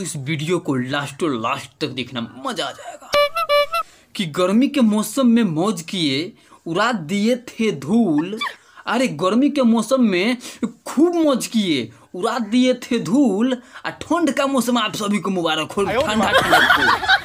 तो इस वीडियो को लास्ट टू लास्ट तक देखना मजा आ जाएगा कि गर्मी के मौसम में मौज किए उड़ा दिए थे धूल अरे गर्मी के मौसम में खूब मौज किए उड़ा दिए थे धूल और ठंड का मौसम आप सभी को मुबारक हो ठंडा ठंडा